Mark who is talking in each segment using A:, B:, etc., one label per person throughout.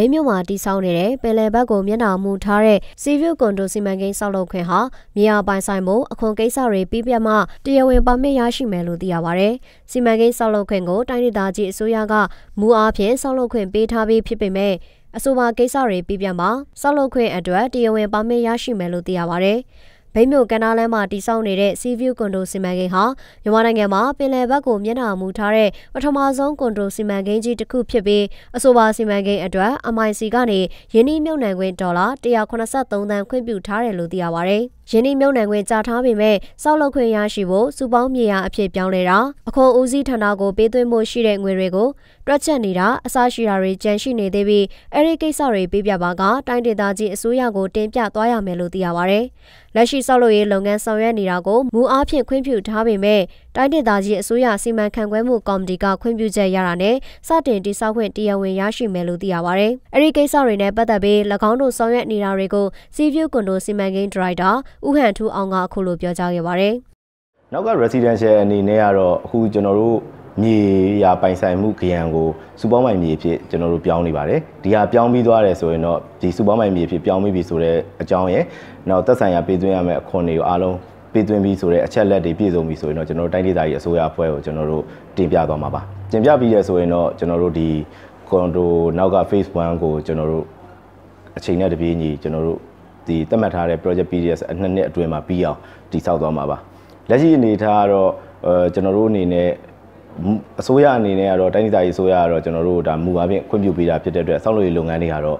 A: ဘိမြို့မှာတည်ဆောက်နေတဲ့ပင်လယ်ဘက်ကိုမျက်နှာမူထားတဲ့စီဗျူကွန်ဒိုစီမံကိန်းဆောက်လုပ်ခွင့်ဟာမြေယာပိုင်ဆိုင်မှုအခွန်ကိစ္စတွေပြီးပြတ်မှတရားဝင်ပါမစ်ရရှိမယ်လို့သိရပါဗျ။စီမံကိန်းဆောက်လုပ်ခွင့်ကိုတိုင်းဒေသကြီးအစိုးရကမူအားဖြင့်ဆောက်လုပ်ခွင့်ပေးထားပြီးဖြစ်ပေမဲ့အဆိုပါကိစ္စတွေပြပြန်ပါဆောက်လုပ်ခွင့်အတွက်တရားဝင်ပါမစ်ရရှိမယ်လို့သိရပါဗျ။ဗိမြို့ကနားလမ်းမှာတည်ဆောက်နေတဲ့ Sea View ကွန်ဒိုစီမံကိန်းဟာမြန်မာနိုင်ငံမှာပင်လယ်ဘက်ကိုမျက်နှာမူထားတဲ့ပထမဆုံးကွန်ဒိုစီမံကိန်းကြီးတစ်ခုဖြစ်ပြီးအဆိုပါစီမံကိန်းအတွက် MIC ကနေယင်းနှိမ့်မြုပ်နှံခွင့်ဒေါ်လာ183သန်းခွင့်ပြုထားတယ်လို့သိရပါဗျ။ယင်းနှိမြုံနိုင်ခွင့်ကြားထားပေမဲ့စောက်လုပ်ခွင့်ရရှိဖို့စူပေါင်းမြေယာအဖြစ်ပြောင်းလဲတာအခွန်ဦးစီးဌာနကိုပေးသွင်းဖို့ရှိတဲ့ငွေတွေကိုတွက်ချက်နေတာအစရှိတာတွေကြန့်ရှိနေသေးပြီးအဲဒီကိစ္စတွေပြပြပါကတိုင်းဒေသကြီးအစိုးရကိုတင်ပြသွားရမယ်လို့သိရပါဗျ။လက်ရှိစောက်လုပ်ရေးလုပ်ငန်းဆောင်ရွက်နေတာကိုမူအားဖြင့်ခွင့်ပြုထားပေမဲ့တိုင်းဒေသကြီးအစိုးရစီမံခန့်ခွဲမှုကော်မတီကခွင့်ပြုချက်ရတာနဲ့စတင်တိစောက်ခွင့်တရားဝင်ရရှိမယ်လို့သိရပါဗျ။အဲဒီကိစ္စတွေနဲ့ပတ်သက်ပြီး၎င်းတို့ဆောင်ရွက်နေတာတွေကိုစီဗျူကွန်ဒိုစီမံကိန်းဒရိုက်တာဥဟန်ထူးအောင်ကအခုလိုပြောကြားခဲ့ပါတယ်
B: ။နောက်က residential အနေနဲ့ကတော့အခုကျွန်တော်တို့မြေယာပိုင်ဆိုင်မှုခရံကိုစူပေါင်းပိုင်မြေဖြစ်ကျွန်တော်တို့ပြောင်းနေပါတယ်ဒီဟာပြောင်းပြီးသွားတယ်ဆိုရင်တော့ဒီစူပေါင်းပိုင်မြေဖြစ်ပြောင်းပြီးပြီဆိုတော့အကြောင်းရယ်နောက်သက်ဆိုင်ရာပေးသွင်းရမယ့်အခွင့်အရေးအားလုံးပေးသွင်းပြီးဆိုတော့အချက်လက်တွေပြည့်စုံပြီဆိုရင်တော့ကျွန်တော်တို့တိုင်းဒေသကြီးအစိုးရအဖွဲ့ကိုကျွန်တော်တို့တင်ပြသွားမှာပါတင်ပြပြီးရဆိုရင်တော့ကျွန်တော်တို့ဒီကွန်ဒိုနောက်က phase 1ကိုကျွန်တော်တို့အချိန်နဲ့တပြေးညီကျွန်တော်တို့ဒီသတ်မှတ်ထားတဲ့ project period အနှစ်နှစ်အတွင်းမှာပြီးအောင်တည်ဆောက်သွားမှာပါလက်ရှိအနေထားကတော့ကျွန်တော်တို့အနေနဲ့အစိုးရအနေနဲ့ကတော့တိုင်းဒေသကြီးအစိုးရကတော့ကျွန်တော်တို့ဒါမူဝါဖြင့်ခွင့်ပြုပေးတာဖြစ်တဲ့အတွက်ဆောက်လုပ်ရေးလုပ်ငန်းတွေကတော့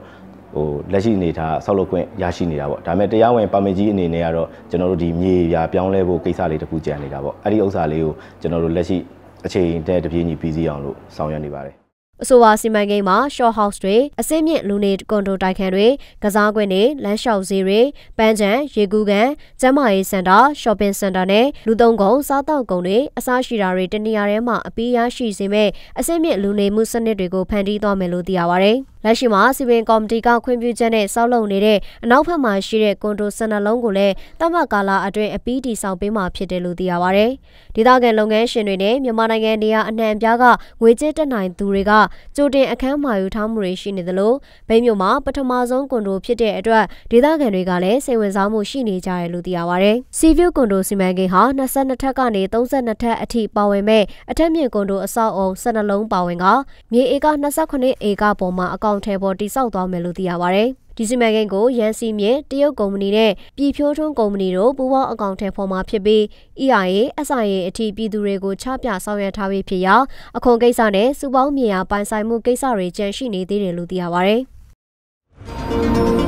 B: ဟိုလက်ရှိအနေထားဆောက်လုပ်ခွင့်ရရှိနေတာပေါ့ဒါပေမဲ့တရားဝင်ပါမစ်ကြီးအနေနဲ့ကတော့ကျွန်တော်တို့ဒီမြေပြပြောင်းလဲဖို့ကိစ္စလေးတခုကြံနေတာပေါ့အဲ့ဒီဥစ္စာလေးကိုကျွန်တော်တို့လက်ရှိအချိန်တည်းတပြေးညီပြီးစီးအောင်လို့ဆောင်ရွက်နေပါတယ်
A: အဆိုပါစီမံကိန်းမှာ short house တွေအစင်းမြင့်လူနေကွန်ဒိုတိုက်ခန်းတွေကစားကွင်းတွေလမ်းလျှောက်ဈေးတွေပန်းခြံရေကူးကန်ကျန်းမာရေးစင်တာ shopping center နဲ့လူသုံးကုန်စားသောက်ကုန်တွေအစားရှိတာတွေတနေရာထဲမှာအပြီးရရှိစေမဲ့အစင်းမြင့်လူနေမှုစနစ်တွေကိုဖန်တီးသွားမယ်လို့သိရပါဗျ။လက်ရှိမှာစီပင်ကော်မတီကခွင့်ပြုချက်နဲ့စောက်လုပ်နေတဲ့အနောက်ဘက်မှာရှိတဲ့ကွန်ဒို12လုံးကိုလည်းတမတ်ကာလာအတွင်းအပီးတီဆောင်ပေးမှာဖြစ်တယ်လို့သိရပါဗျ။ဒေသခံလုပ်ငန်းရှင်တွေနဲ့မြန်မာနိုင်ငံနေရာအနှံ့အပြားကငွေကြေးတက်နိုင်သူတွေကကြိုတင်အခန်းမှာယူထားမှုတွေရှိနေသလိုဘိမ်းမြို့မှာပထမဆုံးကွန်ဒိုဖြစ်တဲ့အတွက်ဒေသခံတွေကလည်းစိတ်ဝင်စားမှုရှိနေကြတယ်လို့သိရပါဗျ။ Sea View ကွန်ဒိုစီမံကိန်းဟာ22ထက်ကနေ32ထက်အထိပါဝင်မဲ့အထက်မြင့်ကွန်ဒိုအဆောက်အုံ12လုံးပါဝင်ကမြေဧက28ဧကပေါ်မှာအကောကောင်ထဲပေါ်တိစောက်သွားမယ်လို့သိရပါဗျ။ဒီစီမံကိန်းကိုရန်စီမြင့်တရုတ်ကုမ္ပဏီနဲ့ပြည်ဖြိုးထွန်းကုမ္ပဏီတို့ပူးပေါင်းအကောင့်ထဲပေါ်မှာဖြစ်ပြီး EIA SIA အထိပြည်သူတွေကိုချပြဆောင်ရွက်ထားပြီးဖြစ်ရာအခွန်ကိစ္စနဲ့စူပေါင်းမြေယာပိုင်ဆိုင်မှုကိစ္စတွေကြန့်ရှိနေသေးတယ်လို့သိရပါဗျ။